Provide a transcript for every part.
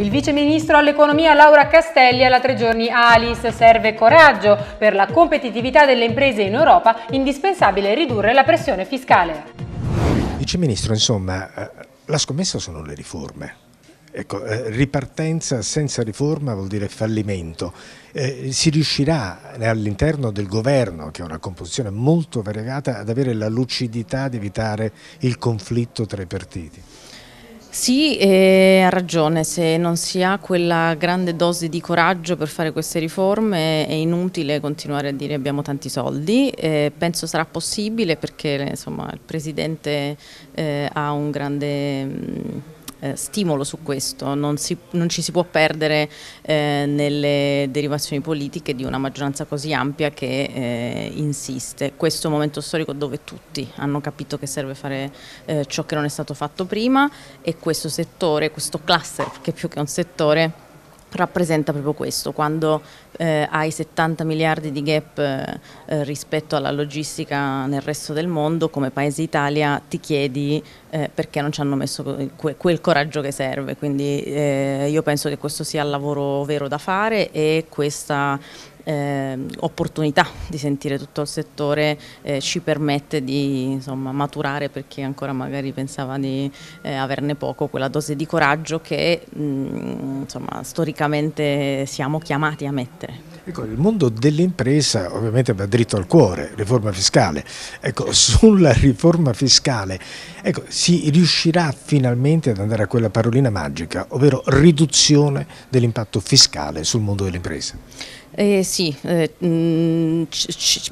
Il vice ministro all'economia Laura Castelli alla tre giorni Alice. serve coraggio per la competitività delle imprese in Europa, indispensabile ridurre la pressione fiscale. Vice ministro, insomma, eh, la scommessa sono le riforme. Ecco, eh, ripartenza senza riforma vuol dire fallimento. Eh, si riuscirà all'interno del governo, che ha una composizione molto variegata, ad avere la lucidità di evitare il conflitto tra i partiti? Sì, eh, ha ragione, se non si ha quella grande dose di coraggio per fare queste riforme è inutile continuare a dire abbiamo tanti soldi, eh, penso sarà possibile perché insomma, il Presidente eh, ha un grande... Mh, mm, eh, stimolo su questo, non, si, non, ci si può perdere eh, nelle derivazioni politiche di una maggioranza così ampia che eh, insiste. Questo è un momento storico dove tutti hanno capito che serve fare eh, ciò che non è stato fatto prima e questo settore, questo cluster che più che un settore rappresenta proprio questo, quando eh, hai 70 miliardi di gap eh, eh, rispetto alla logistica nel resto del mondo, come paese Italia ti chiedi eh, perché non ci hanno messo que quel coraggio che serve, quindi eh, io penso che questo sia il lavoro vero da fare e questa eh, opportunità di sentire tutto il settore eh, ci permette di insomma, maturare per chi ancora magari pensava di eh, averne poco quella dose di coraggio che mh, mm, insomma, storicamente siamo chiamati a mettere. Ecco, il mondo dell'impresa ovviamente va dritto al cuore, riforma fiscale. Ecco, sulla riforma fiscale ecco, si riuscirà finalmente ad andare a quella parolina magica, ovvero riduzione dell'impatto fiscale sul mondo dell'impresa. Eh, sì, eh, mh, mm,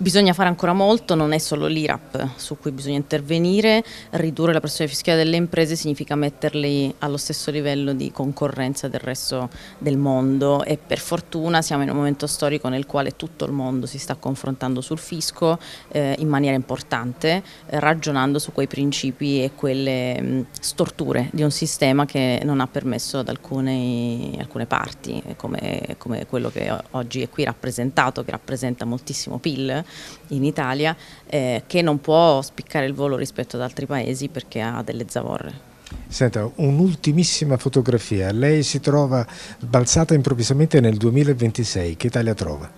bisogna fare ancora molto, non è solo l'IRAP su cui bisogna intervenire, ridurre la pressione fiscale delle imprese significa metterle allo stesso livello di concorrenza del resto del mondo e per fortuna siamo in un momento storico storico nel quale tutto il mondo si sta confrontando sul fisco eh, in maniera importante, eh, ragionando su quei principi e quelle mh, mm, storture di un sistema che non ha permesso ad alcune, alcune parti, come, come, quello che oggi è qui rappresentato, che rappresenta moltissimo PIL in Italia, eh, che non può spiccare il volo rispetto ad altri paesi perché ha delle zavorre. Senta, un'ultimissima fotografia. Lei si trova balzata improvvisamente nel 2026. Che Italia trova?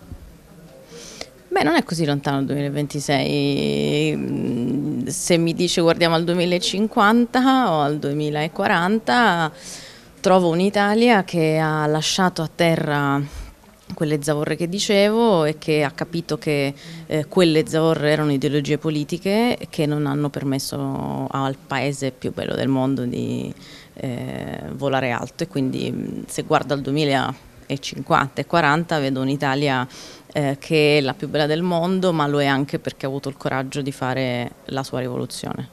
Beh, non è così lontano il 2026. Se mi dice guardiamo al 2050 o al 2040, trovo un'Italia che ha lasciato a terra quelle zavorre che dicevo e che ha capito che eh, quelle zavorre erano ideologie politiche che non hanno permesso al paese più bello del mondo di eh, volare alto e quindi mm, se guardo al 2050 e 40 vedo un'Italia eh, che è la più bella del mondo ma lo è anche perché ha avuto il coraggio di fare la sua rivoluzione.